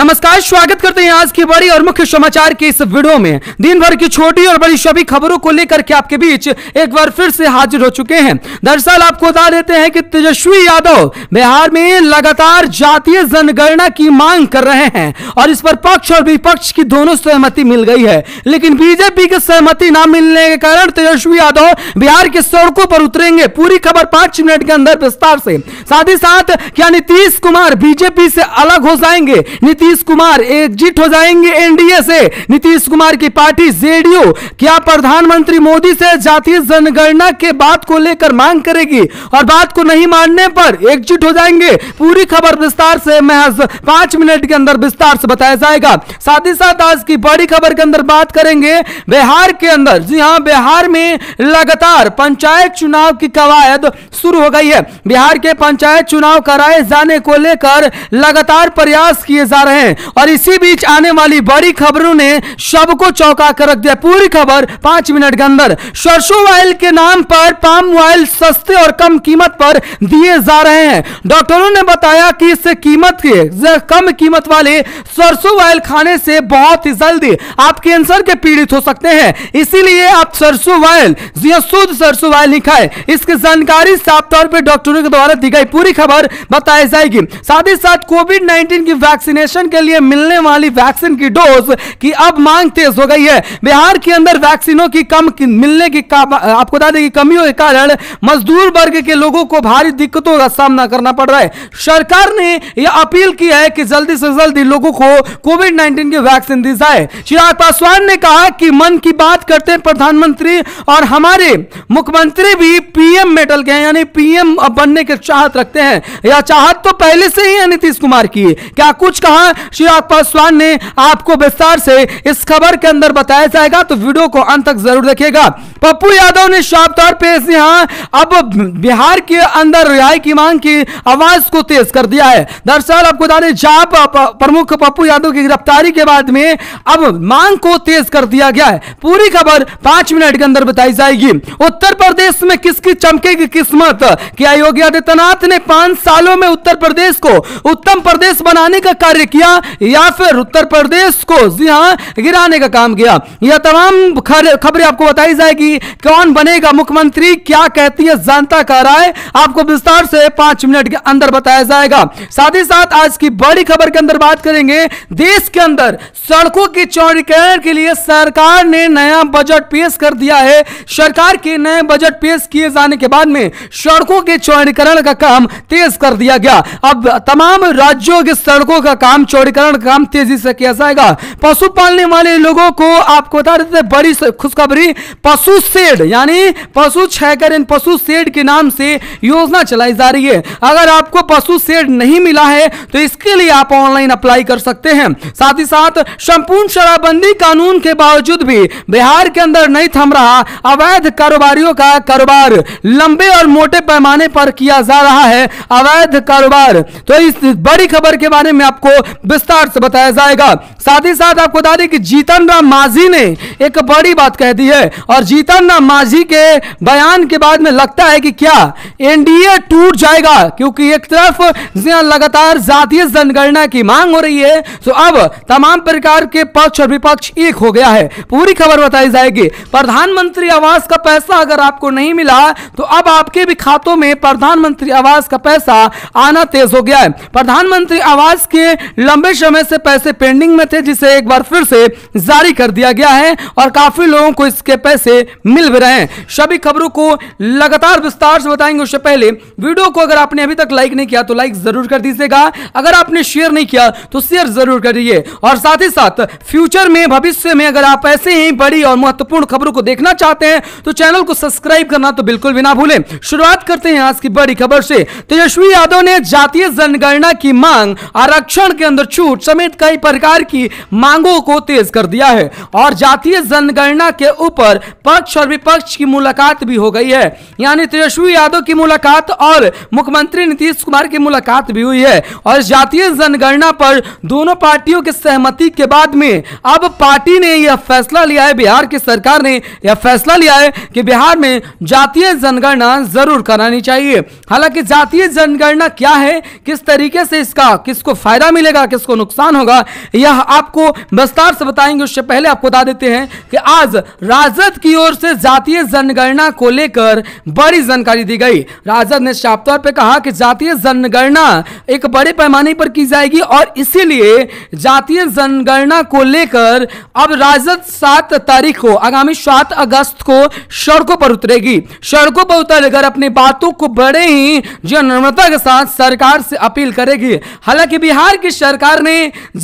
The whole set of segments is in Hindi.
नमस्कार स्वागत करते हैं आज की बड़ी और मुख्य समाचार के इस वीडियो में दिन भर की छोटी और बड़ी सभी खबरों को लेकर के आपके बीच एक बार फिर से हाजिर हो चुके हैं दरअसल आपको बता देते हैं कि तेजस्वी यादव बिहार में लगातार जातीय जनगणना की मांग कर रहे हैं और इस पर पक्ष और विपक्ष की दोनों सहमति मिल गई है लेकिन बीजेपी की सहमति न मिलने के कारण तेजस्वी यादव बिहार के सड़कों पर उतरेंगे पूरी खबर पांच मिनट के अंदर विस्तार से साथ ही साथ क्या नीतीश कुमार बीजेपी से अलग हो जाएंगे नीतीश नीतीश कुमार एग्जिट हो जाएंगे एनडीए से नीतीश कुमार की पार्टी जेडीयू क्या प्रधानमंत्री मोदी से जातीय जनगणना के बात को लेकर मांग करेगी और बात को नहीं मानने पर एग्जिट हो जाएंगे पूरी खबर विस्तार से महज पांच मिनट के अंदर विस्तार से बताया जाएगा साथ ही साथ आज की बड़ी खबर के अंदर बात करेंगे बिहार के अंदर जी हाँ बिहार में लगातार पंचायत चुनाव की कवायद शुरू हो गई है बिहार के पंचायत चुनाव कराए जाने को लेकर लगातार प्रयास किए जा रहे हैं और इसी बीच आने वाली बड़ी खबरों ने सबको को चौंका कर रख दिया पूरी खबर पांच मिनट के अंदर सरसों ऑयल के नाम पर पाम ऑयल सस्ते और कम कीमत पर दिए जा रहे हैं डॉक्टरों ने बताया कि इससे कीमत के कम कीमत वाले सरसों ऑयल खाने से बहुत ही जल्दी आप कैंसर के पीड़ित हो सकते हैं इसीलिए आप सरसों ऑयल या हाँ, शुद्ध सरसों ऑयल नहीं खाए इसकी जानकारी साफ तौर पर डॉक्टरों के द्वारा दी गई पूरी खबर बताई जाएगी साथ ही साथ कोविड नाइन्टीन की वैक्सीनेशन वैक्सीनेशन के लिए मिलने वाली वैक्सीन की डोज की अब मांग तेज हो गई है बिहार के अंदर वैक्सीनों की कम की मिलने की आपको बता दें कि कमियों के कारण मजदूर वर्ग के लोगों को भारी दिक्कतों का सामना करना पड़ रहा है सरकार ने यह अपील की है कि जल्दी से जल्दी लोगों को कोविड नाइन्टीन की वैक्सीन दी जाए चिराग पासवान ने कहा कि मन की बात करते हैं प्रधानमंत्री और हमारे मुख्यमंत्री भी पीएम मेडल के यानी पीएम बनने के चाहत रखते हैं या चाहत तो पहले से ही है नीतीश कुमार की क्या कुछ कहा श्री पासवान ने आपको विस्तार से इस खबर के अंदर बताया जाएगा तो वीडियो को अंत तक जरूर देखिएगा पप्पू यादव ने साफ तौर पर यहाँ अब बिहार के अंदर रिहाई की मांग की आवाज को तेज कर दिया है दरअसल आपको बता दें जाप प्रमुख पप्पू यादव की गिरफ्तारी के बाद में अब मांग को तेज कर दिया गया है पूरी खबर पांच मिनट के अंदर बताई जाएगी उत्तर प्रदेश में किसकी चमकेगी किस्मत क्या योगी आदित्यनाथ ने पांच सालों में उत्तर प्रदेश को उत्तम प्रदेश बनाने का कार्य किया किया या फिर उत्तर प्रदेश को जी हाँ गिराने का काम किया यह तमाम खबरें आपको बताई जाएगी कौन बनेगा मुख्यमंत्री क्या कहती है जनता का राय आपको विस्तार से पांच मिनट के अंदर बताया जाएगा साथ ही साथ आज की बड़ी खबर के अंदर बात करेंगे देश के अंदर सड़कों के चौड़ीकरण के लिए सरकार ने नया बजट पेश कर दिया है सरकार के नए बजट पेश किए जाने के बाद में सड़कों के चौड़ीकरण का काम तेज कर दिया गया अब तमाम राज्यों की सड़कों का काम चौड़ीकरण काम तेजी से किया जाएगा पशु पालने वाले लोगों को आपको बता देते बड़ी खुशखबरी पशु शेड यानी पशु छहकर इन पशु शेड के नाम से योजना चलाई जा रही है अगर आपको पशु शेड नहीं मिला है तो इसके लिए आप ऑनलाइन अप्लाई कर सकते हैं साथ ही साथ संपूर्ण शराबबंदी कानून के बावजूद भी बिहार के अंदर नहीं थम रहा अवैध कारोबारियों का कारोबार लंबे और मोटे पैमाने पर किया जा रहा है अवैध कारोबार तो इस बड़ी खबर के बारे में आपको विस्तार से बताया जाएगा साथ ही साथ आपको बता दें कि जीतन राम माझी ने एक बड़ी बात कह दी है और जीतन राम माझी के बयान के बाद में लगता है कि क्या एनडीए टूट जाएगा क्योंकि एक तरफ लगातार जातीय जनगणना की मांग हो रही है तो अब तमाम प्रकार के पक्ष और विपक्ष एक हो गया है पूरी खबर बताई जाएगी प्रधानमंत्री आवास का पैसा अगर आपको नहीं मिला तो अब आपके भी खातों में प्रधानमंत्री आवास का पैसा आना तेज हो गया है प्रधानमंत्री आवास के लंबे समय से पैसे पेंडिंग में थे जिसे एक बार फिर से जारी कर दिया गया है और काफी लोगों को इसके पैसे मिल भी रहे हैं सभी खबरों को लगातार विस्तार से बताएंगे उससे पहले वीडियो को अगर आपने अभी तक लाइक नहीं किया तो लाइक जरूर कर दीजिएगा अगर आपने शेयर नहीं किया तो शेयर जरूर करिए और साथ ही साथ फ्यूचर में भविष्य में अगर आप ऐसे ही बड़ी और महत्वपूर्ण खबरों को देखना चाहते हैं तो चैनल को सब्सक्राइब करना तो बिल्कुल भी ना भूलें शुरुआत करते हैं आज की बड़ी खबर से तेजस्वी तो यादव ने जातीय जनगणना की मांग आरक्षण के अंदर अंदर छूट समेत कई प्रकार की मांगों को तेज कर दिया है और जातीय जनगणना के ऊपर पक्ष और विपक्ष की मुलाकात भी हो गई है यानी तेजस्वी यादव की मुलाकात और मुख्यमंत्री नीतीश कुमार की मुलाकात भी हुई है और जातीय जनगणना पर दोनों पार्टियों की सहमति के बाद में अब पार्टी ने यह फैसला लिया है बिहार की सरकार ने यह फैसला लिया है कि बिहार में जातीय जनगणना जरूर करानी चाहिए हालांकि जातीय जनगणना क्या है किस तरीके से इसका किसको फायदा मिलेगा किसको नुकसान होगा यह आपको विस्तार से बताएंगे उससे पहले आपको बता देते हैं कि आज राजद की ओर से जातीय जनगणना को लेकर बड़ी जानकारी दी गई राजद ने साफ तौर पर कहा कि जातीय जनगणना एक बड़े पैमाने पर की जाएगी और इसीलिए जातीय जनगणना को लेकर अब राजद सात तारीख को आगामी सात अगस्त को सड़कों पर उतरेगी सड़कों पर उतरकर अपनी बातों को बड़े ही जनता के साथ सरकार से अपील करेगी हालांकि बिहार की सरकार ने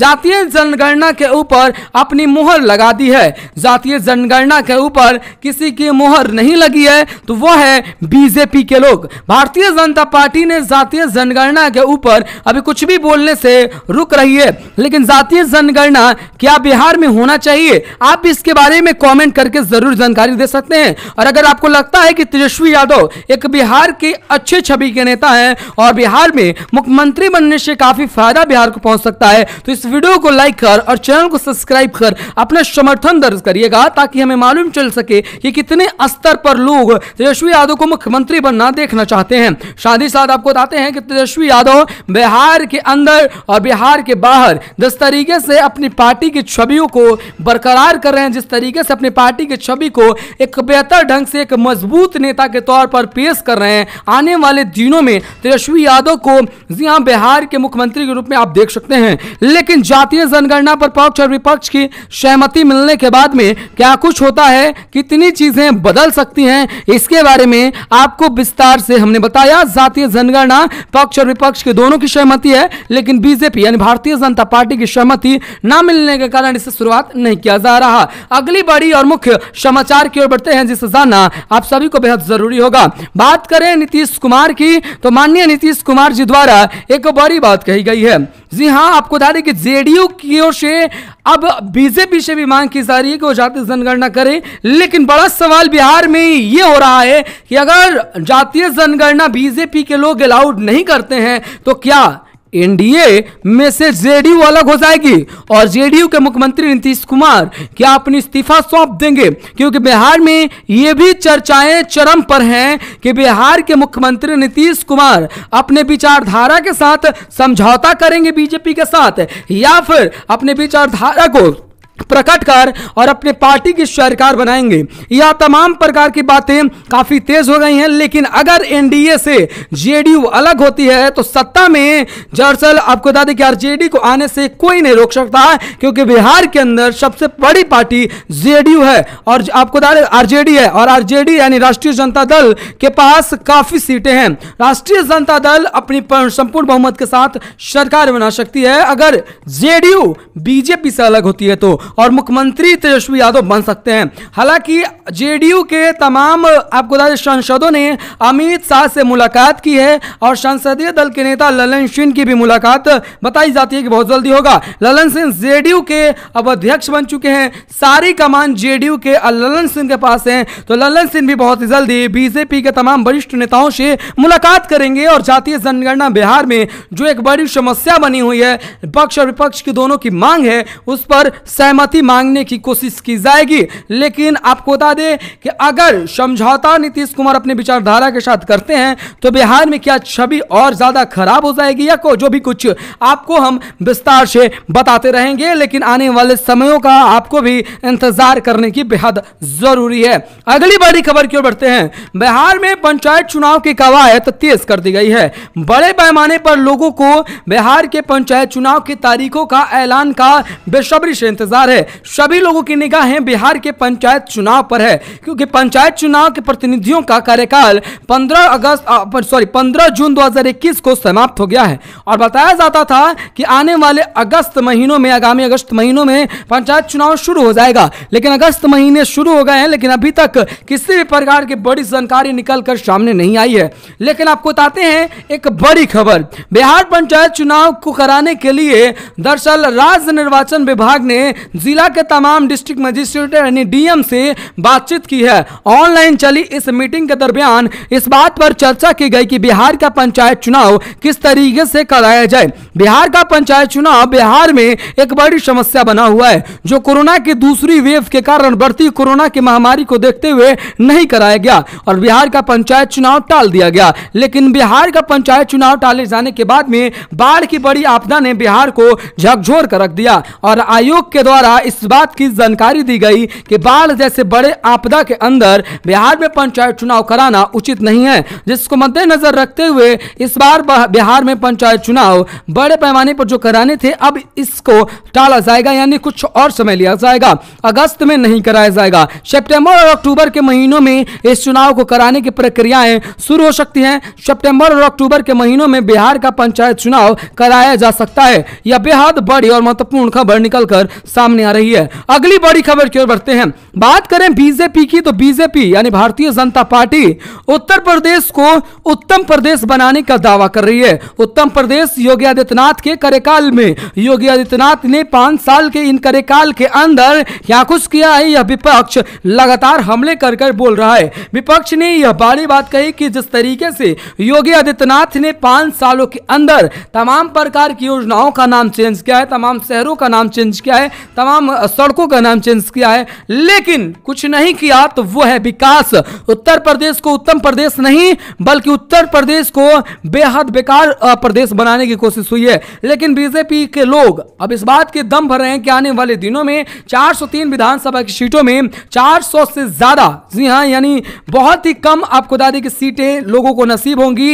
जातीय जनगणना के ऊपर अपनी मोहर लगा दी है जातीय जनगणना के ऊपर किसी की मोहर नहीं लगी है तो वो है बीजेपी के लोग भारतीय जनता पार्टी ने जातीय जनगणना के ऊपर अभी कुछ भी बोलने से रुक रही है लेकिन जातीय जनगणना क्या बिहार में होना चाहिए आप इसके बारे में कॉमेंट करके जरूर जानकारी दे सकते हैं और अगर आपको लगता है कि तेजस्वी यादव एक बिहार के अच्छे छवि के नेता है और बिहार में मुख्यमंत्री बनने से काफी फायदा बिहार को पहुंच सकता है तो इस वीडियो को लाइक कर और चैनल को सब्सक्राइब कर अपना समर्थन दर्ज करिएगा ताकि हमें मालूम चल सके कि कितने स्तर पर लोग तेजस्वी यादव को मुख्यमंत्री बनना देखना चाहते हैं साथ ही साथ आपको बताते हैं कि तेजस्वी यादव बिहार के अंदर और बिहार के बाहर जिस तरीके से अपनी पार्टी की छवियों को बरकरार कर रहे हैं जिस तरीके से अपनी पार्टी की छवि को एक बेहतर ढंग से एक मजबूत नेता के तौर पर पेश कर रहे हैं आने वाले दिनों में तेजस्वी यादव को जी हाँ बिहार के मुख्यमंत्री के रूप में आप देख सकते सकते हैं लेकिन जातीय जनगणना पर पक्ष और विपक्ष की सहमति मिलने के बाद में क्या कुछ होता है कितनी चीजें बदल सकती हैं इसके बारे में आपको विस्तार से हमने बताया जातीय जनगणना पक्ष और विपक्ष के दोनों की सहमति है लेकिन बीजेपी यानी भारतीय जनता पार्टी की सहमति न मिलने के कारण इसे शुरुआत नहीं किया जा रहा अगली बड़ी और मुख्य समाचार की ओर बढ़ते हैं जिसे जानना आप सभी को बेहद जरूरी होगा बात करें नीतीश कुमार की तो माननीय नीतीश कुमार जी द्वारा एक बड़ी बात कही गई है जी हाँ आपको बता दें कि जेडीयू की ओर से अब बीजेपी से भी मांग की जा रही है कि वो जातीय जनगणना करें लेकिन बड़ा सवाल बिहार में ये हो रहा है कि अगर जातीय जनगणना बीजेपी के लोग अलाउड नहीं करते हैं तो क्या एनडीए में से जेडीयू अलग हो जाएगी और जेडीयू के मुख्यमंत्री नीतीश कुमार क्या अपनी इस्तीफा सौंप देंगे क्योंकि बिहार में ये भी चर्चाएं चरम पर हैं कि बिहार के मुख्यमंत्री नीतीश कुमार अपने विचारधारा के साथ समझौता करेंगे बीजेपी के साथ या फिर अपने विचारधारा को प्रकट कर और अपने पार्टी की सरकार बनाएंगे यह तमाम प्रकार की बातें काफ़ी तेज हो गई हैं लेकिन अगर एनडीए से जेडीयू अलग होती है तो सत्ता में दरअसल आपको बता दें कि आरजेडी को आने से कोई नहीं रोक सकता है क्योंकि बिहार के अंदर सबसे बड़ी पार्टी जेडीयू है और आपको बता दें आरजेडी है और आरजेडी यानी राष्ट्रीय जनता दल के पास काफ़ी सीटें हैं राष्ट्रीय जनता दल अपनी संपूर्ण बहुमत के साथ सरकार बना सकती है अगर जेडीयू बीजेपी से अलग होती है तो और मुख्यमंत्री तेजस्वी यादव बन सकते हैं हालांकि जेडीयू के तमाम आपको बता दें सांसदों ने अमित शाह से मुलाकात की है और संसदीय दल के नेता ललन सिंह की भी मुलाकात बताई जाती है कि बहुत जल्दी होगा ललन सिंह जेडीयू के अब अध्यक्ष बन चुके हैं सारी कमान जेडीयू के ललन सिंह के पास है तो ललन सिंह भी बहुत जल्दी बीजेपी के तमाम वरिष्ठ नेताओं से मुलाकात करेंगे और जातीय जनगणना बिहार में जो एक बड़ी समस्या बनी हुई है पक्ष और विपक्ष की दोनों की मांग है उस पर सहमति सहमति मांगने की कोशिश की जाएगी लेकिन आपको बता दें कि अगर समझौता नीतीश कुमार अपने विचारधारा के साथ करते हैं तो बिहार में क्या छवि और ज़्यादा खराब हो जाएगी या को जो भी कुछ आपको हम विस्तार से बताते रहेंगे लेकिन आने वाले समयों का आपको भी इंतजार करने की बेहद जरूरी है अगली बड़ी खबर की ओर बढ़ते हैं बिहार में पंचायत चुनाव की कवायद तेज कर दी गई है बड़े पैमाने पर लोगों को बिहार के पंचायत चुनाव की तारीखों का ऐलान का बेसब्री से इंतजार सरकार है सभी लोगों की निगाहें बिहार के पंचायत चुनाव पर है क्योंकि पंचायत चुनाव के प्रतिनिधियों का कार्यकाल 15 अगस्त सॉरी 15 जून 2021 को समाप्त हो गया है और बताया जाता था कि आने वाले अगस्त महीनों में आगामी अगस्त महीनों में पंचायत चुनाव शुरू हो जाएगा लेकिन अगस्त महीने शुरू हो गए हैं लेकिन अभी तक किसी भी प्रकार की बड़ी जानकारी निकल कर सामने नहीं आई है लेकिन आपको बताते हैं एक बड़ी खबर बिहार पंचायत चुनाव को कराने के लिए दरअसल राज्य निर्वाचन विभाग ने जिला के तमाम डिस्ट्रिक्ट मजिस्ट्रेट यानी डीएम से बातचीत की है ऑनलाइन चली इस मीटिंग के दरमियान इस बात पर चर्चा की गई कि बिहार का पंचायत चुनाव किस तरीके से कराया जाए बिहार का पंचायत चुनाव बिहार में एक बड़ी समस्या बना हुआ है जो कोरोना की दूसरी वेव के कारण बढ़ती कोरोना की महामारी को देखते हुए नहीं कराया गया और बिहार का पंचायत चुनाव टाल दिया गया लेकिन बिहार का पंचायत चुनाव टाले जाने के बाद में बाढ़ की बड़ी आपदा ने बिहार को झकझोर कर रख दिया और आयोग के द्वारा द्वारा इस बात की जानकारी दी गई कि बाढ़ जैसे बड़े आपदा के अंदर बिहार में पंचायत चुनाव कराना उचित नहीं है जिसको मद्देनजर रखते हुए इस बार बिहार में पंचायत चुनाव बड़े पैमाने पर जो कराने थे अब इसको टाला जाएगा यानी कुछ और समय लिया जाएगा अगस्त में नहीं कराया जाएगा सेप्टेम्बर और अक्टूबर के महीनों में इस चुनाव को कराने की प्रक्रियाएं शुरू हो सकती हैं सेप्टेम्बर और अक्टूबर के महीनों में बिहार का पंचायत चुनाव कराया जा सकता है यह बेहद बड़ी और महत्वपूर्ण खबर निकलकर सामने सामने आ रही है अगली बड़ी खबर की ओर बढ़ते हैं बात करें बीजेपी की तो बीजेपी यानी भारतीय जनता पार्टी उत्तर प्रदेश को उत्तम प्रदेश बनाने का दावा कर रही है उत्तम प्रदेश योगी आदित्यनाथ के कार्यकाल में योगी आदित्यनाथ ने पांच साल के इन कार्यकाल के अंदर क्या कुछ किया है यह विपक्ष लगातार हमले कर कर बोल रहा है विपक्ष ने यह बड़ी बात कही कि जिस तरीके से योगी आदित्यनाथ ने पांच सालों के अंदर तमाम प्रकार की योजनाओं का नाम चेंज किया है तमाम शहरों का नाम चेंज किया है तमाम सड़कों का नाम चेंज किया है लेकिन कुछ नहीं किया तो वो है विकास उत्तर प्रदेश को उत्तम प्रदेश नहीं बल्कि उत्तर प्रदेश को बेहद बेकार प्रदेश बनाने की कोशिश हुई है लेकिन बीजेपी के लोग अब इस बात के दम भर रहे हैं कि आने वाले दिनों में 403 विधानसभा की सीटों में 400 से ज़्यादा जी हाँ यानी बहुत ही कम आपको दादी की सीटें लोगों को नसीब होंगी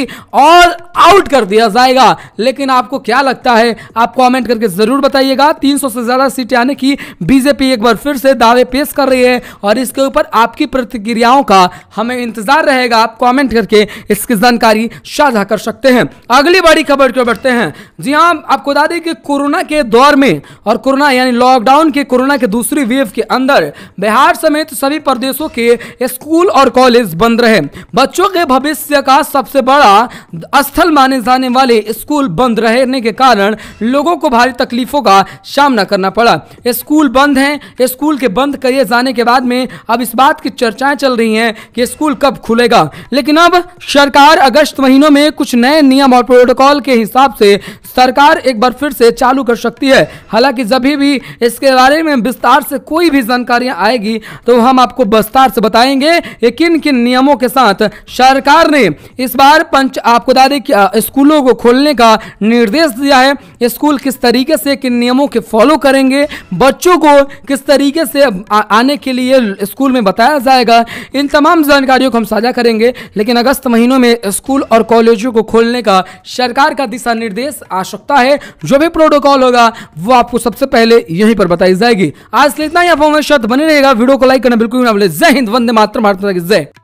और आउट कर दिया जाएगा लेकिन आपको क्या लगता है आप कमेंट करके ज़रूर बताइएगा 300 से ज़्यादा सीटें आने की कि बीजेपी एक बार फिर से दावे पेश कर रही है और इसके ऊपर आपकी प्रतिक्रियाओं का हमें इंतजार रहेगा आप कमेंट करके इसकी जानकारी साझा कर सकते हैं अगली बड़ी खबर क्यों बढ़ते हैं जी हाँ आपको बता दें कि कोरोना के दौर में और कोरोना यानी लॉकडाउन के कोरोना के दूसरी वेव के अंदर बिहार समेत सभी प्रदेशों के स्कूल और कॉलेज बंद रहे बच्चों के भविष्य का सबसे बड़ा स्थल माने जाने वाले स्कूल बंद रहने के कारण लोगों को भारी तकलीफों का सामना करना पड़ा स्कूल बंद हैं स्कूल के बंद करिए जाने के बाद में अब इस बात की चर्चाएं चल रही हैं कि स्कूल कब खुलेगा लेकिन अब सरकार अगस्त महीनों में कुछ नए नियम और प्रोटोकॉल के हिसाब से सरकार एक बार फिर से चालू कर सकती है हालांकि जब भी इसके बारे में विस्तार से कोई भी जानकारियाँ आएगी तो हम आपको विस्तार से बताएंगे ये किन किन नियमों के साथ सरकार ने इस बार पंच आपको बता दें स्कूलों को खोलने का निर्देश दिया है स्कूल किस तरीके से किन नियमों के फॉलो करेंगे बच्चों को किस तरीके से आने के लिए स्कूल में बताया जाएगा इन तमाम जानकारियों को हम साझा करेंगे लेकिन अगस्त महीनों में स्कूल और कॉलेजों को खोलने का सरकार का दिशा निर्देश आ सकता है जो भी प्रोटोकॉल होगा वो आपको सबसे पहले यहीं पर बताई जाएगी आज इतना ही आप बने रहेगा वीडियो को लाइक करना बिल्कुल जय हिंद वंदे मातृ भारत जय